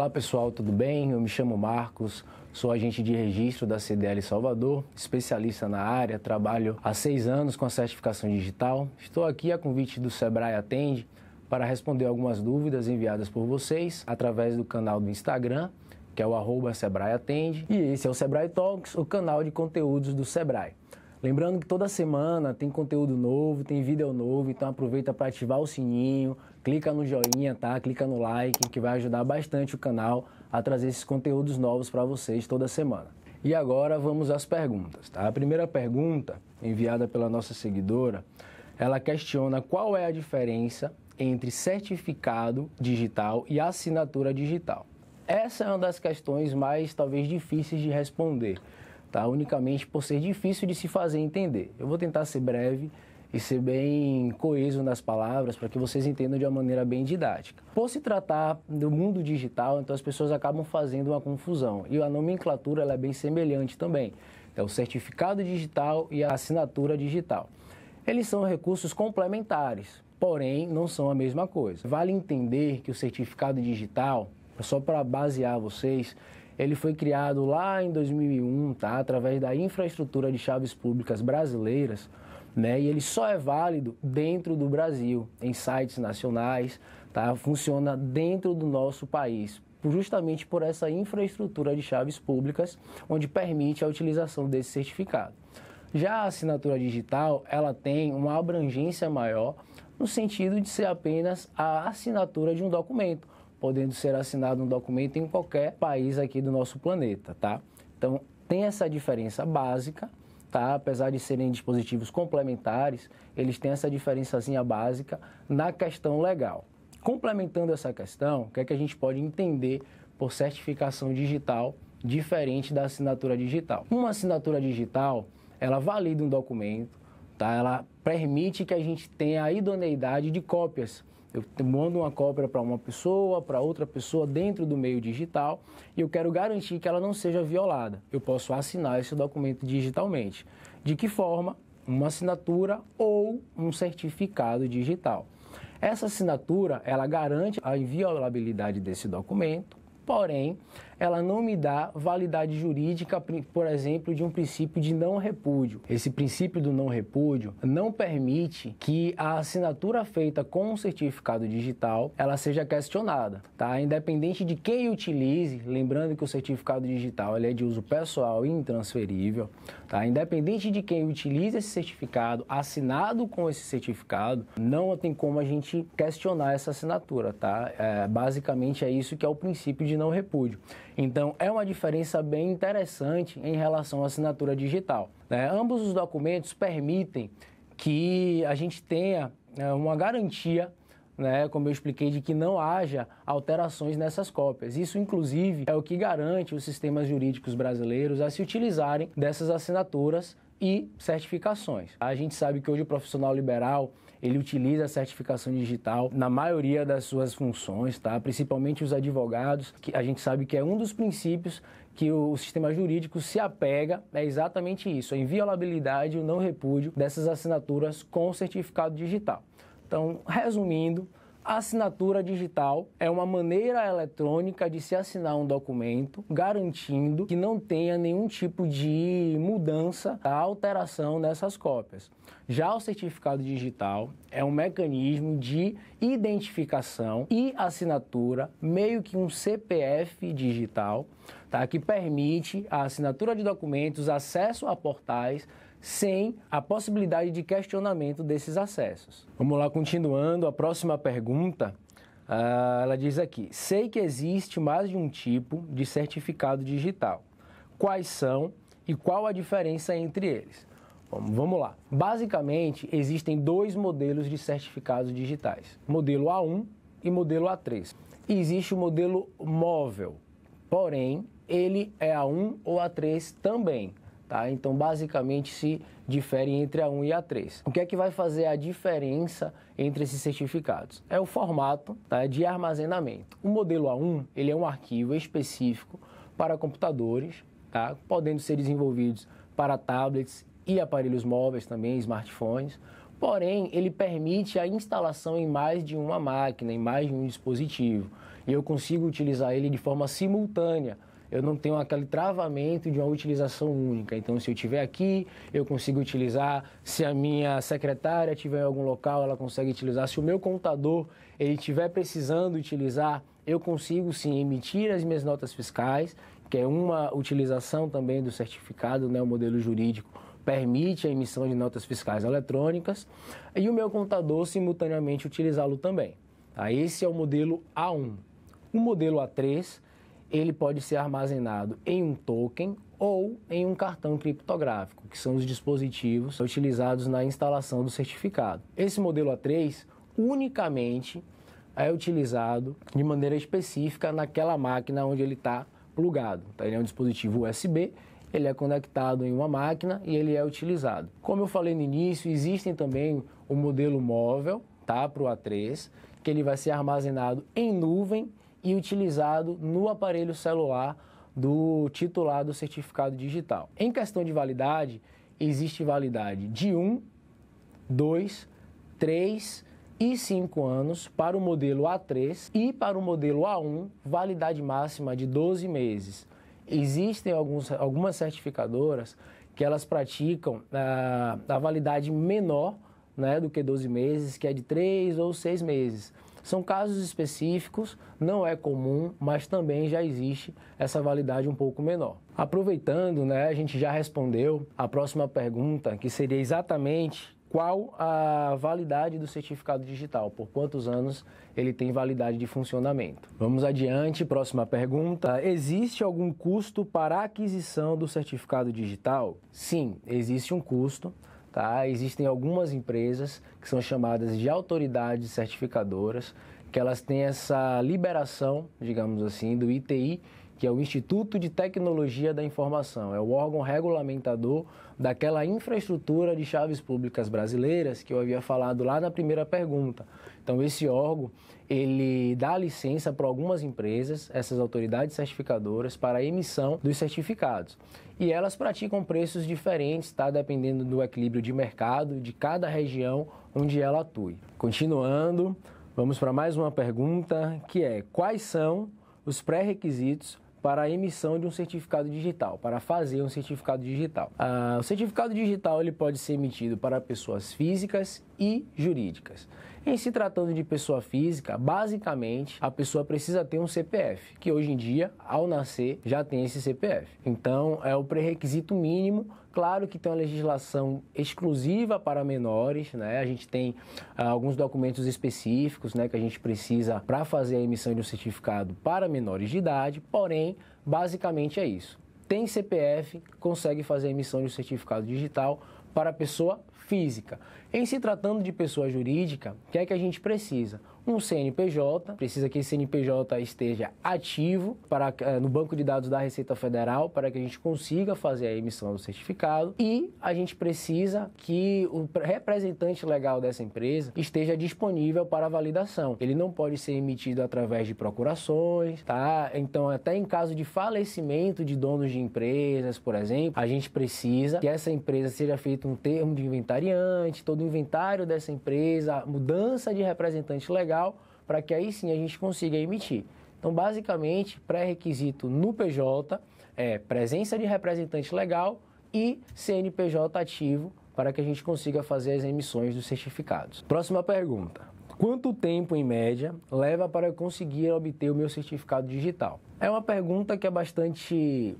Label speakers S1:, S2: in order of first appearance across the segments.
S1: Olá pessoal, tudo bem? Eu me chamo Marcos, sou agente de registro da CDL Salvador, especialista na área, trabalho há seis anos com a certificação digital. Estou aqui a convite do Sebrae Atende para responder algumas dúvidas enviadas por vocês através do canal do Instagram, que é o arroba Sebrae Atende. E esse é o Sebrae Talks, o canal de conteúdos do Sebrae. Lembrando que toda semana tem conteúdo novo, tem vídeo novo, então aproveita para ativar o sininho, clica no joinha, tá? Clica no like, que vai ajudar bastante o canal a trazer esses conteúdos novos para vocês toda semana. E agora vamos às perguntas, tá? A primeira pergunta, enviada pela nossa seguidora, ela questiona qual é a diferença entre certificado digital e assinatura digital. Essa é uma das questões mais talvez difíceis de responder, tá? Unicamente por ser difícil de se fazer entender. Eu vou tentar ser breve e ser bem coeso nas palavras para que vocês entendam de uma maneira bem didática. Por se tratar do mundo digital, então as pessoas acabam fazendo uma confusão e a nomenclatura ela é bem semelhante também. É o certificado digital e a assinatura digital. Eles são recursos complementares, porém não são a mesma coisa. Vale entender que o certificado digital, só para basear vocês, ele foi criado lá em 2001, tá? através da infraestrutura de chaves públicas brasileiras né? E ele só é válido dentro do Brasil, em sites nacionais, tá? Funciona dentro do nosso país, justamente por essa infraestrutura de chaves públicas, onde permite a utilização desse certificado. Já a assinatura digital, ela tem uma abrangência maior no sentido de ser apenas a assinatura de um documento, podendo ser assinado um documento em qualquer país aqui do nosso planeta, tá? Então, tem essa diferença básica, tá? Apesar de serem dispositivos complementares, eles têm essa diferençazinha básica na questão legal. Complementando essa questão, o que é que a gente pode entender por certificação digital diferente da assinatura digital? Uma assinatura digital, ela valida um documento, tá? Ela permite que a gente tenha a idoneidade de cópias eu mando uma cópia para uma pessoa, para outra pessoa dentro do meio digital e eu quero garantir que ela não seja violada. Eu posso assinar esse documento digitalmente. De que forma? Uma assinatura ou um certificado digital. Essa assinatura, ela garante a inviolabilidade desse documento, porém, ela não me dá validade jurídica, por exemplo, de um princípio de não repúdio. Esse princípio do não repúdio não permite que a assinatura feita com o certificado digital ela seja questionada, tá? Independente de quem utilize, lembrando que o certificado digital ele é de uso pessoal e intransferível, tá? Independente de quem utilize esse certificado, assinado com esse certificado, não tem como a gente questionar essa assinatura, tá? É, basicamente é isso que é o princípio de não repúdio. Então, é uma diferença bem interessante em relação à assinatura digital. Né? Ambos os documentos permitem que a gente tenha né, uma garantia né, como eu expliquei, de que não haja alterações nessas cópias. Isso, inclusive, é o que garante os sistemas jurídicos brasileiros a se utilizarem dessas assinaturas e certificações. A gente sabe que hoje o profissional liberal ele utiliza a certificação digital na maioria das suas funções, tá? Principalmente os advogados, que a gente sabe que é um dos princípios que o sistema jurídico se apega é exatamente isso, a inviolabilidade e o não repúdio dessas assinaturas com certificado digital. Então, resumindo, a assinatura digital é uma maneira eletrônica de se assinar um documento, garantindo que não tenha nenhum tipo de mudança, tá? alteração nessas cópias. Já o certificado digital é um mecanismo de identificação e assinatura, meio que um CPF digital, tá? que permite a assinatura de documentos, acesso a portais sem a possibilidade de questionamento desses acessos. Vamos lá, continuando, a próxima pergunta. Ah, ela diz aqui: sei que existe mais de um tipo de certificado digital. Quais são e qual a diferença entre eles? Vamos lá. Basicamente, existem dois modelos de certificados digitais: modelo A1 e modelo A3. E existe o modelo móvel, porém, ele é A1 ou A3 também. Tá? Então, basicamente, se diferem entre a 1 e a 3. O que é que vai fazer a diferença entre esses certificados? É o formato tá, é de armazenamento. O modelo A1 ele é um arquivo específico para computadores, tá, podendo ser desenvolvidos para tablets e aparelhos móveis também, smartphones. Porém, ele permite a instalação em mais de uma máquina, em mais de um dispositivo. E eu consigo utilizar ele de forma simultânea eu não tenho aquele travamento de uma utilização única. Então, se eu estiver aqui, eu consigo utilizar. Se a minha secretária estiver em algum local, ela consegue utilizar. Se o meu contador ele estiver precisando utilizar, eu consigo sim emitir as minhas notas fiscais, que é uma utilização também do certificado, né, o modelo jurídico permite a emissão de notas fiscais eletrônicas, e o meu contador simultaneamente utilizá-lo também. Tá? Esse é o modelo A1. O modelo A3 ele pode ser armazenado em um token ou em um cartão criptográfico, que são os dispositivos utilizados na instalação do certificado. Esse modelo A3 unicamente é utilizado de maneira específica naquela máquina onde ele está plugado. Então, ele é um dispositivo USB, ele é conectado em uma máquina e ele é utilizado. Como eu falei no início, existem também o modelo móvel tá, para o A3, que ele vai ser armazenado em nuvem e utilizado no aparelho celular do titular do certificado digital. Em questão de validade, existe validade de 1, 2, 3 e 5 anos para o modelo A3 e para o modelo A1, validade máxima de 12 meses. Existem alguns, algumas certificadoras que elas praticam a, ah, a validade menor né, do que 12 meses, que é de 3 ou 6 meses. São casos específicos, não é comum, mas também já existe essa validade um pouco menor. Aproveitando, né, a gente já respondeu a próxima pergunta, que seria exatamente qual a validade do certificado digital, por quantos anos ele tem validade de funcionamento. Vamos adiante, próxima pergunta. Existe algum custo para a aquisição do certificado digital? Sim, existe um custo. Tá? Existem algumas empresas que são chamadas de autoridades certificadoras, que elas têm essa liberação, digamos assim, do ITI que é o Instituto de Tecnologia da Informação, é o órgão regulamentador daquela infraestrutura de chaves públicas brasileiras que eu havia falado lá na primeira pergunta. Então esse órgão, ele dá licença para algumas empresas, essas autoridades certificadoras para a emissão dos certificados. E elas praticam preços diferentes, tá dependendo do equilíbrio de mercado de cada região onde ela atua. Continuando, vamos para mais uma pergunta, que é: quais são os pré-requisitos para a emissão de um certificado digital, para fazer um certificado digital. Ah, o certificado digital ele pode ser emitido para pessoas físicas e jurídicas. Em se tratando de pessoa física, basicamente a pessoa precisa ter um CPF, que hoje em dia, ao nascer, já tem esse CPF. Então, é o pré-requisito mínimo Claro que tem uma legislação exclusiva para menores, né? A gente tem ah, alguns documentos específicos, né, que a gente precisa para fazer a emissão de um certificado para menores de idade. Porém, basicamente é isso. Tem CPF, consegue fazer a emissão de um certificado digital para pessoa física. Em se tratando de pessoa jurídica, o que é que a gente precisa? Um CNPJ, precisa que esse CNPJ esteja ativo para, eh, no banco de dados da Receita Federal para que a gente consiga fazer a emissão do certificado e a gente precisa que o representante legal dessa empresa esteja disponível para validação. Ele não pode ser emitido através de procurações, tá? Então, até em caso de falecimento de donos de empresas, por exemplo, a gente precisa que essa empresa seja feito um termo de inventário variante, todo o inventário dessa empresa, mudança de representante legal, para que aí sim a gente consiga emitir. Então, basicamente, pré-requisito no PJ é presença de representante legal e CNPJ ativo para que a gente consiga fazer as emissões dos certificados. Próxima pergunta. Quanto tempo, em média, leva para eu conseguir obter o meu certificado digital? É uma pergunta que é bastante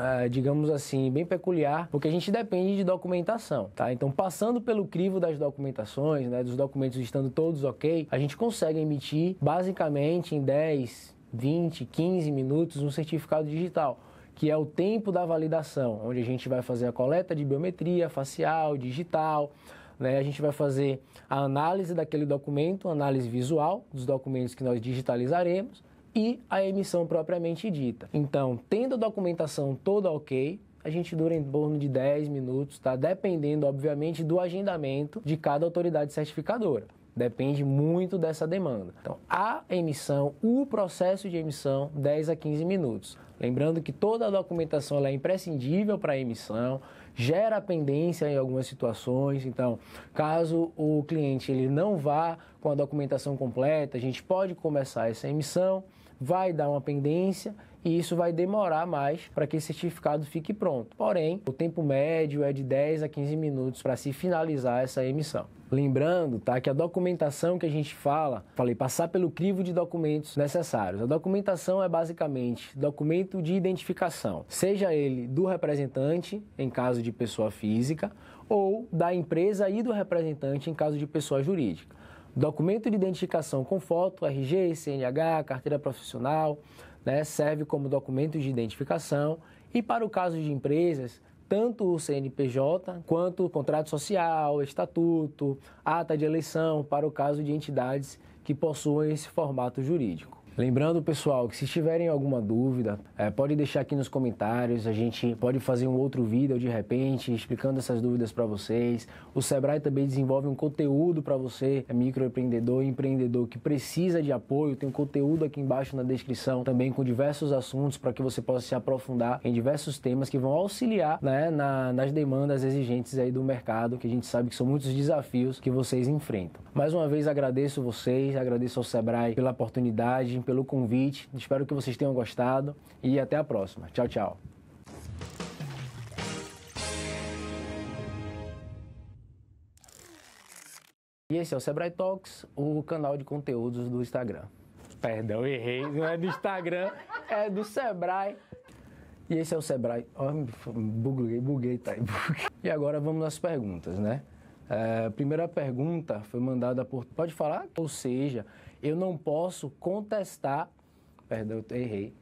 S1: ah, digamos assim, bem peculiar, porque a gente depende de documentação, tá? Então, passando pelo crivo das documentações, né, dos documentos estando todos ok, a gente consegue emitir basicamente em 10, 20, 15 minutos um certificado digital que é o tempo da validação, onde a gente vai fazer a coleta de biometria facial, digital, né? a gente vai fazer a análise daquele documento, análise visual dos documentos que nós digitalizaremos, e a emissão propriamente dita. Então, tendo a documentação toda ok, a gente dura em torno de 10 minutos, tá? Dependendo, obviamente, do agendamento de cada autoridade certificadora. Depende muito dessa demanda. Então, a emissão, o processo de emissão, 10 a 15 minutos. Lembrando que toda a documentação é imprescindível para a emissão, gera pendência em algumas situações. Então, caso o cliente ele não vá com a documentação completa, a gente pode começar essa emissão vai dar uma pendência e isso vai demorar mais para que esse certificado fique pronto. Porém, o tempo médio é de 10 a 15 minutos para se finalizar essa emissão. Lembrando, tá, que a documentação que a gente fala, falei passar pelo crivo de documentos necessários. A documentação é basicamente documento de identificação, seja ele do representante em caso de pessoa física ou da empresa e do representante em caso de pessoa jurídica. Documento de identificação com foto, RG, CNH, carteira profissional, né, serve como documento de identificação. E para o caso de empresas, tanto o CNPJ quanto o contrato social, estatuto, ata de eleição, para o caso de entidades que possuem esse formato jurídico. Lembrando, pessoal, que se tiverem alguma dúvida, é, pode deixar aqui nos comentários. A gente pode fazer um outro vídeo de repente explicando essas dúvidas para vocês. O Sebrae também desenvolve um conteúdo para você, é microempreendedor, empreendedor que precisa de apoio. Tem um conteúdo aqui embaixo na descrição também com diversos assuntos para que você possa se aprofundar em diversos temas que vão auxiliar né, na, nas demandas exigentes aí do mercado, que a gente sabe que são muitos desafios que vocês enfrentam. Mais uma vez agradeço vocês, agradeço ao Sebrae pela oportunidade pelo convite. Espero que vocês tenham gostado e até a próxima. Tchau, tchau. E esse é o Sebrae Talks, o canal de conteúdos do Instagram. Perdão, errei. Não é do Instagram, é do Sebrae. E esse é o Sebrae. Oh, buguei, buguei, tá aí. E agora vamos às perguntas, né? É, a primeira pergunta foi mandada por. Pode falar? Ou seja, eu não posso contestar. Perdão, eu errei.